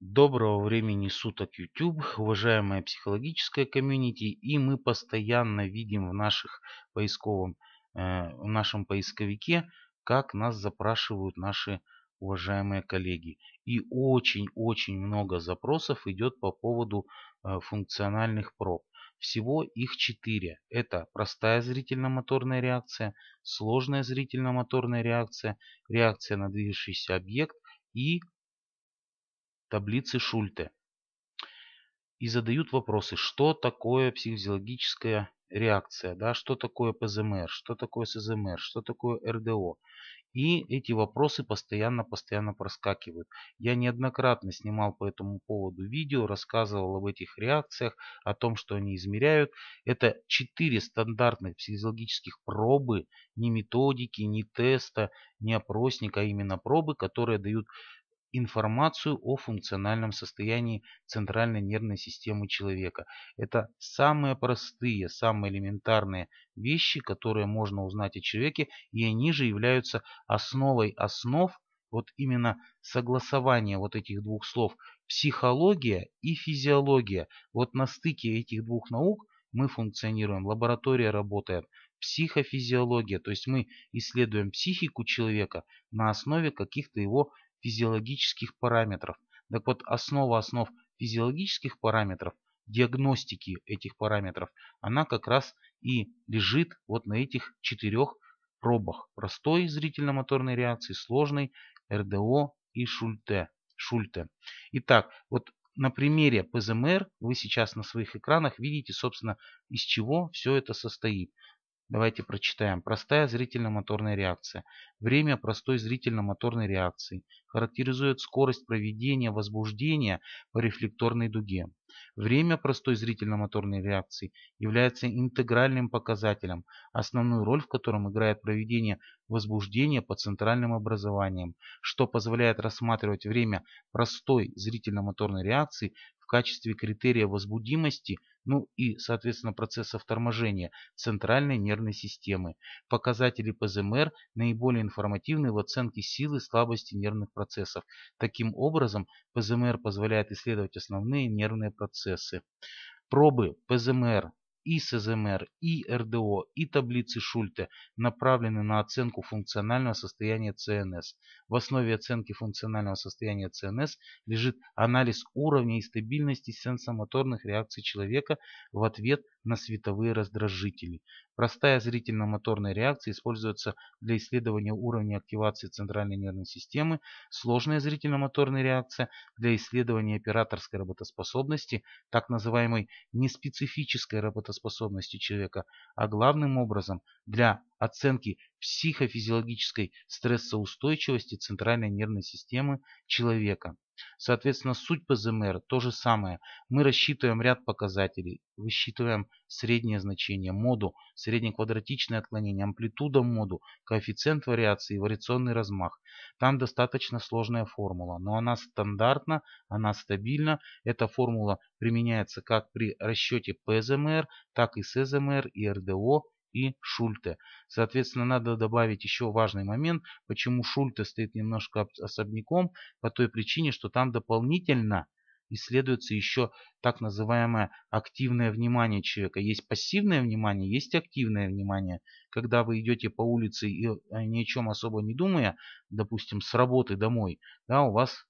Доброго времени суток, YouTube, уважаемая психологическая комьюнити. И мы постоянно видим в, наших поисковом, э, в нашем поисковике, как нас запрашивают наши уважаемые коллеги. И очень-очень много запросов идет по поводу э, функциональных проб. Всего их четыре. Это простая зрительно-моторная реакция, сложная зрительно-моторная реакция, реакция на движущийся объект и таблицы Шульте и задают вопросы, что такое психофизиологическая реакция, да, что такое ПЗМР, что такое СЗМР, что такое РДО. И эти вопросы постоянно-постоянно проскакивают. Я неоднократно снимал по этому поводу видео, рассказывал об этих реакциях, о том, что они измеряют. Это четыре стандартных психологических пробы, не методики, не теста, не опросника, а именно пробы, которые дают информацию о функциональном состоянии центральной нервной системы человека. Это самые простые, самые элементарные вещи, которые можно узнать о человеке, и они же являются основой основ вот именно согласование вот этих двух слов психология и физиология. Вот на стыке этих двух наук мы функционируем, лаборатория работает, психофизиология, то есть мы исследуем психику человека на основе каких-то его физиологических параметров. Так вот, основа основ физиологических параметров, диагностики этих параметров, она как раз и лежит вот на этих четырех пробах. Простой зрительно-моторной реакции, сложной, РДО и Шульте. Шульте. Итак, вот на примере ПЗМР вы сейчас на своих экранах видите, собственно, из чего все это состоит. Давайте прочитаем. Простая зрительно-моторная реакция. Время простой зрительно-моторной реакции характеризует скорость проведения возбуждения по рефлекторной дуге. Время простой зрительно-моторной реакции является интегральным показателем, основную роль в котором играет проведение возбуждения по центральным образованиям, что позволяет рассматривать время простой зрительно-моторной реакции в качестве критерия возбудимости, ну и, соответственно, процессов торможения центральной нервной системы. Показатели ПЗМР наиболее информативны в оценке силы слабости нервных процессов. Таким образом, ПЗМР позволяет исследовать основные нервные процессы. Пробы ПЗМР и СЗМР, и РДО, и таблицы Шульте направлены на оценку функционального состояния ЦНС. В основе оценки функционального состояния ЦНС лежит анализ уровня и стабильности сенсомоторных реакций человека в ответ на световые раздражители. Простая зрительно-моторная реакция используется для исследования уровня активации центральной нервной системы, сложная зрительно-моторная реакция для исследования операторской работоспособности, так называемой неспецифической работоспособности человека, а главным образом для оценки психофизиологической стрессоустойчивости центральной нервной системы человека. Соответственно, суть ПЗМР то же самое. Мы рассчитываем ряд показателей, высчитываем среднее значение моду, среднеквадратичное отклонение, амплитуда моду, коэффициент вариации, вариационный размах. Там достаточно сложная формула, но она стандартна, она стабильна. Эта формула применяется как при расчете ПЗМР, так и СЗМР и РДО и Шульте. Соответственно, надо добавить еще важный момент, почему Шульте стоит немножко особняком, по той причине, что там дополнительно исследуется еще так называемое активное внимание человека. Есть пассивное внимание, есть активное внимание. Когда вы идете по улице и ни о чем особо не думая, допустим, с работы домой, да, у вас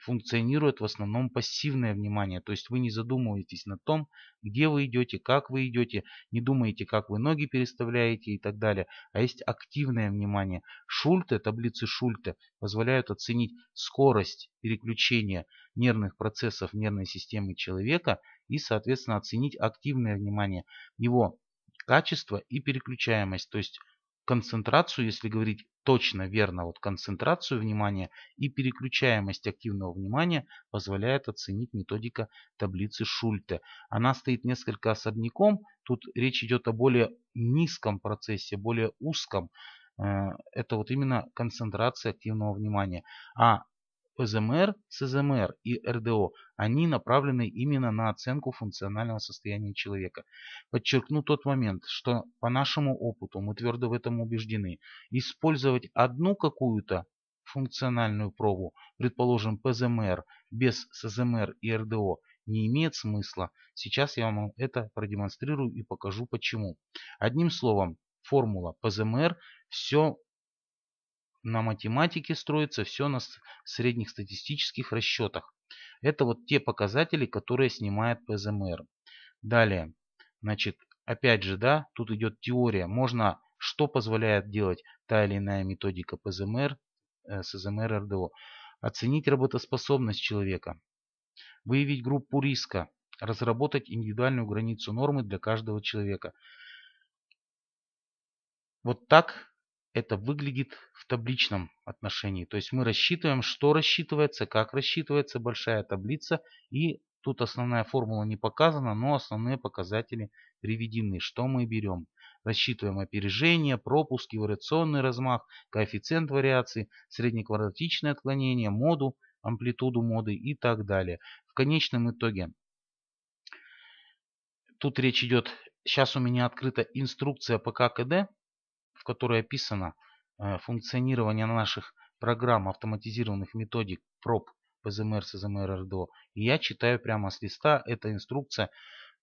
функционирует в основном пассивное внимание. То есть вы не задумываетесь на том, где вы идете, как вы идете, не думаете, как вы ноги переставляете и так далее. А есть активное внимание. Шульте, таблицы Шульте позволяют оценить скорость переключения нервных процессов нервной системы человека и, соответственно, оценить активное внимание, его качество и переключаемость. То есть концентрацию, если говорить точно верно вот концентрацию внимания и переключаемость активного внимания позволяет оценить методика таблицы Шульте. Она стоит несколько особняком. Тут речь идет о более низком процессе, более узком. Э, это вот именно концентрация активного внимания. А ПЗМР, СЗМР и РДО, они направлены именно на оценку функционального состояния человека. Подчеркну тот момент, что по нашему опыту, мы твердо в этом убеждены, использовать одну какую-то функциональную пробу, предположим ПЗМР, без СЗМР и РДО, не имеет смысла. Сейчас я вам это продемонстрирую и покажу почему. Одним словом, формула ПЗМР все на математике строится все на средних статистических расчетах. Это вот те показатели, которые снимает ПЗМР. Далее, значит, опять же, да, тут идет теория. Можно, что позволяет делать та или иная методика ПЗМР, э, СЗМР, РДО. Оценить работоспособность человека, выявить группу риска, разработать индивидуальную границу нормы для каждого человека. Вот так это выглядит в табличном отношении. То есть мы рассчитываем, что рассчитывается, как рассчитывается, большая таблица. И тут основная формула не показана, но основные показатели приведены. Что мы берем? Рассчитываем опережение, пропуски, вариационный размах, коэффициент вариации, среднеквадратичное отклонение, моду, амплитуду моды и так далее. В конечном итоге, тут речь идет, сейчас у меня открыта инструкция по ККД, которой описано э, функционирование наших программ, автоматизированных методик проб ПЗМР, СЗМР, РДО. И я читаю прямо с листа, эта инструкция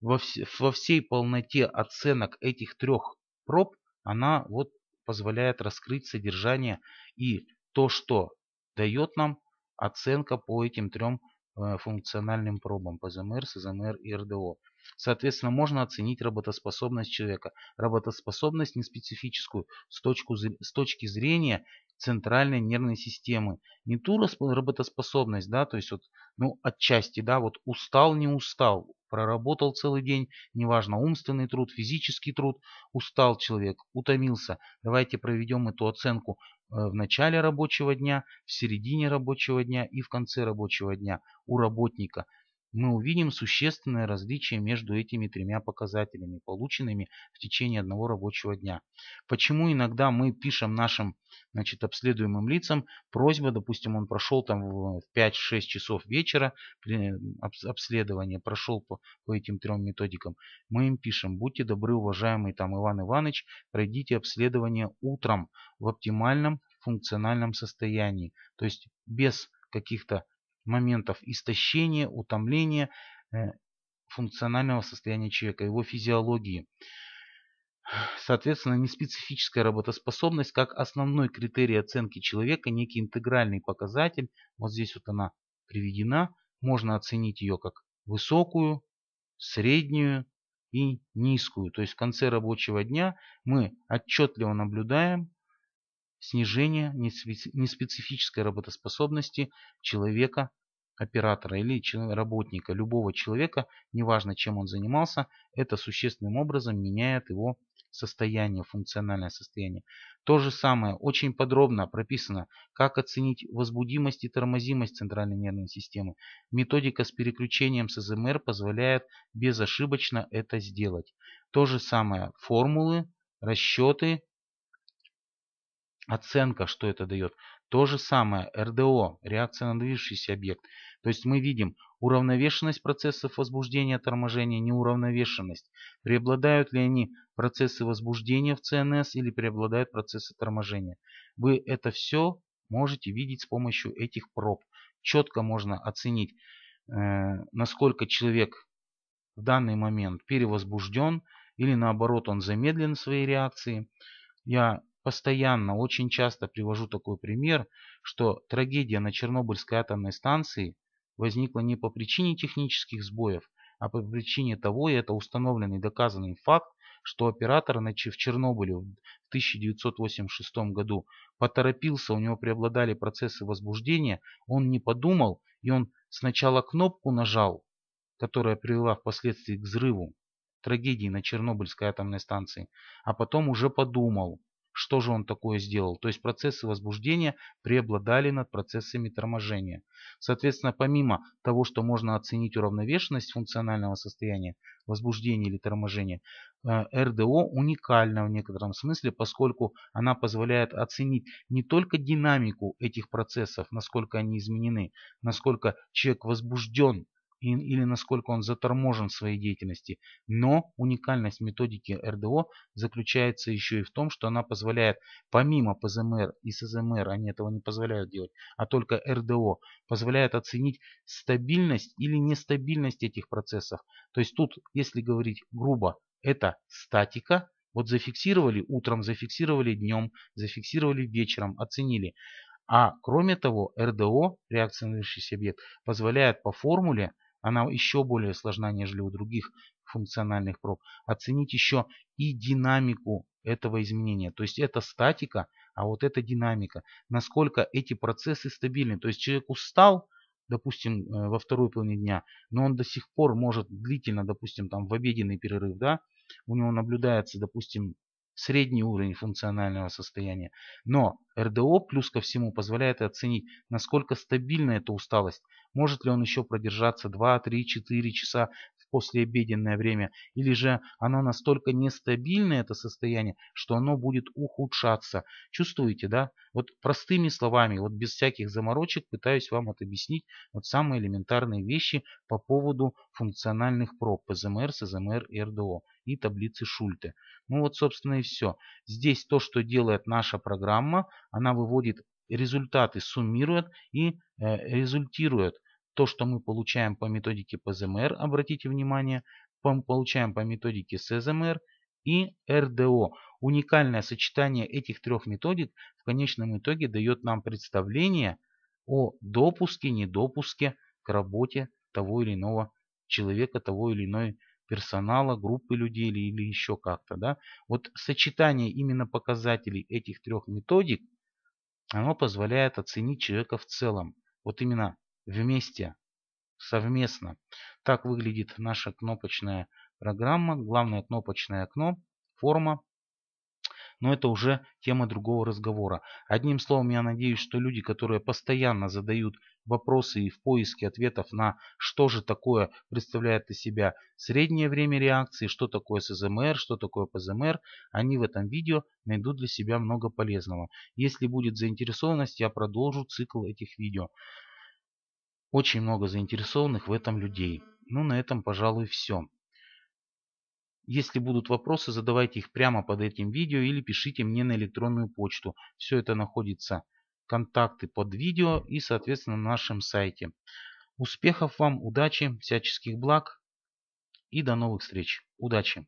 во, вс во всей полноте оценок этих трех проб, она вот позволяет раскрыть содержание и то, что дает нам оценка по этим трем э, функциональным пробам ПЗМР, СЗМР и РДО. Соответственно, можно оценить работоспособность человека. Работоспособность неспецифическую с, точку, с точки зрения центральной нервной системы. Не ту работоспособность, да, то есть вот, ну, отчасти, да, вот устал, не устал, проработал целый день, неважно, умственный труд, физический труд, устал человек, утомился. Давайте проведем эту оценку э, в начале рабочего дня, в середине рабочего дня и в конце рабочего дня у работника – мы увидим существенное различие между этими тремя показателями, полученными в течение одного рабочего дня. Почему иногда мы пишем нашим значит, обследуемым лицам просьба, допустим, он прошел там в 5-6 часов вечера э, обследование, прошел по, по этим трем методикам, мы им пишем, будьте добры, уважаемый там Иван Иванович, пройдите обследование утром в оптимальном функциональном состоянии, то есть без каких-то моментов истощения, утомления э, функционального состояния человека, его физиологии. Соответственно, неспецифическая работоспособность как основной критерий оценки человека, некий интегральный показатель, вот здесь вот она приведена, можно оценить ее как высокую, среднюю и низкую. То есть в конце рабочего дня мы отчетливо наблюдаем снижение неспецифической работоспособности человека, оператора или работника, любого человека, неважно чем он занимался, это существенным образом меняет его состояние, функциональное состояние. То же самое, очень подробно прописано, как оценить возбудимость и тормозимость центральной нервной системы. Методика с переключением с СЗМР позволяет безошибочно это сделать. То же самое, формулы, расчеты, оценка, что это дает. То же самое РДО, реакция на движущийся объект. То есть мы видим уравновешенность процессов возбуждения, торможения, неуравновешенность. Преобладают ли они процессы возбуждения в ЦНС или преобладают процессы торможения. Вы это все можете видеть с помощью этих проб. Четко можно оценить, э, насколько человек в данный момент перевозбужден или наоборот он замедлен в своей реакции. Я постоянно, очень часто привожу такой пример, что трагедия на Чернобыльской атомной станции возникла не по причине технических сбоев, а по причине того, и это установленный доказанный факт, что оператор в Чернобыле в 1986 году поторопился, у него преобладали процессы возбуждения, он не подумал, и он сначала кнопку нажал, которая привела впоследствии к взрыву трагедии на Чернобыльской атомной станции, а потом уже подумал, что же он такое сделал. То есть процессы возбуждения преобладали над процессами торможения. Соответственно, помимо того, что можно оценить уравновешенность функционального состояния, возбуждения или торможения, э, РДО уникальна в некотором смысле, поскольку она позволяет оценить не только динамику этих процессов, насколько они изменены, насколько человек возбужден или насколько он заторможен в своей деятельности. Но уникальность методики РДО заключается еще и в том, что она позволяет, помимо ПЗМР и СЗМР, они этого не позволяют делать, а только РДО, позволяет оценить стабильность или нестабильность этих процессов. То есть тут, если говорить грубо, это статика, вот зафиксировали утром, зафиксировали днем, зафиксировали вечером, оценили. А кроме того, РДО, реакция объект, позволяет по формуле она еще более сложна, нежели у других функциональных проб. Оценить еще и динамику этого изменения. То есть это статика, а вот это динамика. Насколько эти процессы стабильны. То есть человек устал, допустим, э, во второй половине дня, но он до сих пор может длительно, допустим, там в обеденный перерыв, да, у него наблюдается, допустим, средний уровень функционального состояния. Но РДО плюс ко всему позволяет оценить, насколько стабильна эта усталость, может ли он еще продержаться 2, 3, 4 часа в послеобеденное время, или же оно настолько нестабильно, это состояние, что оно будет ухудшаться. Чувствуете, да? Вот простыми словами, вот без всяких заморочек пытаюсь вам это объяснить, вот самые элементарные вещи по поводу функциональных проб ПЗМР, СЗМР и РДО и таблицы Шульте. Ну вот, собственно, и все. Здесь то, что делает наша программа, она выводит результаты, суммирует и э, результирует то, что мы получаем по методике ПЗМР, обратите внимание, получаем по методике СЗМР и РДО. Уникальное сочетание этих трех методик в конечном итоге дает нам представление о допуске, недопуске к работе того или иного человека, того или иной персонала, группы людей или, или еще как-то. Да? Вот сочетание именно показателей этих трех методик, оно позволяет оценить человека в целом. Вот именно вместе, совместно. Так выглядит наша кнопочная программа, главное кнопочное окно, форма, но это уже тема другого разговора. Одним словом, я надеюсь, что люди, которые постоянно задают вопросы и в поиске ответов на что же такое представляет из себя среднее время реакции, что такое СЗМР, что такое ПЗМР, они в этом видео найдут для себя много полезного. Если будет заинтересованность, я продолжу цикл этих видео. Очень много заинтересованных в этом людей. Ну, на этом, пожалуй, все. Если будут вопросы, задавайте их прямо под этим видео или пишите мне на электронную почту. Все это находится контакты под видео и, соответственно, на нашем сайте. Успехов вам, удачи, всяческих благ и до новых встреч. Удачи!